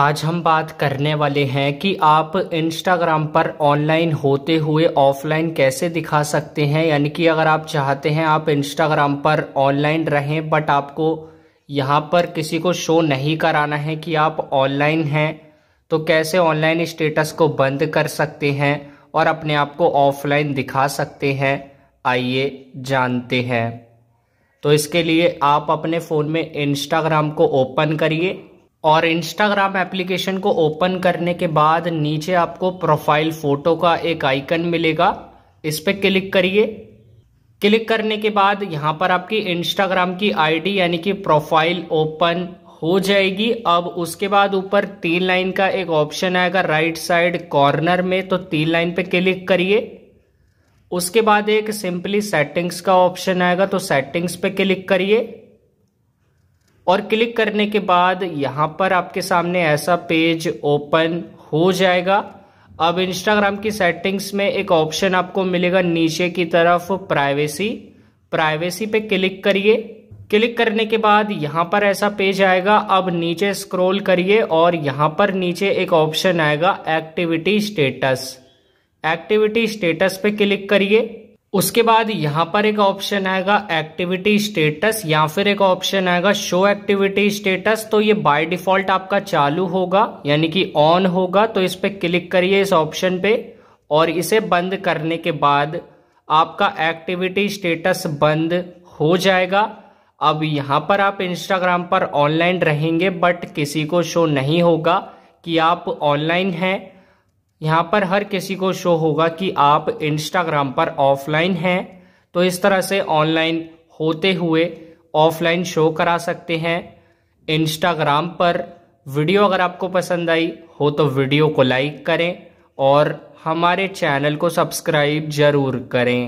आज हम बात करने वाले हैं कि आप इंस्टाग्राम पर ऑनलाइन होते हुए ऑफलाइन कैसे दिखा सकते हैं यानी कि अगर आप चाहते हैं आप इंस्टाग्राम पर ऑनलाइन रहें बट आपको यहाँ पर किसी को शो नहीं कराना है कि आप ऑनलाइन हैं तो कैसे ऑनलाइन स्टेटस को बंद कर सकते हैं और अपने आप को ऑफलाइन दिखा सकते हैं आइए जानते हैं तो इसके लिए आप अपने फ़ोन में इंस्टाग्राम को ओपन करिए और इंस्टाग्राम एप्लीकेशन को ओपन करने के बाद नीचे आपको प्रोफाइल फ़ोटो का एक आइकन मिलेगा इस पर क्लिक करिए क्लिक करने के बाद यहाँ पर आपकी इंस्टाग्राम की आईडी यानी कि प्रोफाइल ओपन हो जाएगी अब उसके बाद ऊपर तीन लाइन का एक ऑप्शन आएगा राइट साइड कॉर्नर में तो तीन लाइन पे क्लिक करिए उसके बाद एक सिंपली सेटिंग्स का ऑप्शन आएगा तो सेटिंग्स पे क्लिक करिए और क्लिक करने के बाद यहाँ पर आपके सामने ऐसा पेज ओपन हो जाएगा अब इंस्टाग्राम की सेटिंग्स में एक ऑप्शन आपको मिलेगा नीचे की तरफ प्राइवेसी प्राइवेसी पे क्लिक करिए क्लिक करने के बाद यहाँ पर ऐसा पेज आएगा अब नीचे स्क्रॉल करिए और यहाँ पर नीचे एक ऑप्शन आएगा एक्टिविटी स्टेटस एक्टिविटी स्टेटस पे क्लिक करिए उसके बाद यहां पर एक ऑप्शन आएगा एक्टिविटी स्टेटस या फिर एक ऑप्शन आएगा शो एक्टिविटी स्टेटस तो ये बाय डिफॉल्ट आपका चालू होगा यानी कि ऑन होगा तो इस पर क्लिक करिए इस ऑप्शन पे और इसे बंद करने के बाद आपका एक्टिविटी स्टेटस बंद हो जाएगा अब यहां पर आप इंस्टाग्राम पर ऑनलाइन रहेंगे बट किसी को शो नहीं होगा कि आप ऑनलाइन हैं यहाँ पर हर किसी को शो होगा कि आप इंस्टाग्राम पर ऑफलाइन हैं तो इस तरह से ऑनलाइन होते हुए ऑफलाइन शो करा सकते हैं इंस्टाग्राम पर वीडियो अगर आपको पसंद आई हो तो वीडियो को लाइक करें और हमारे चैनल को सब्सक्राइब ज़रूर करें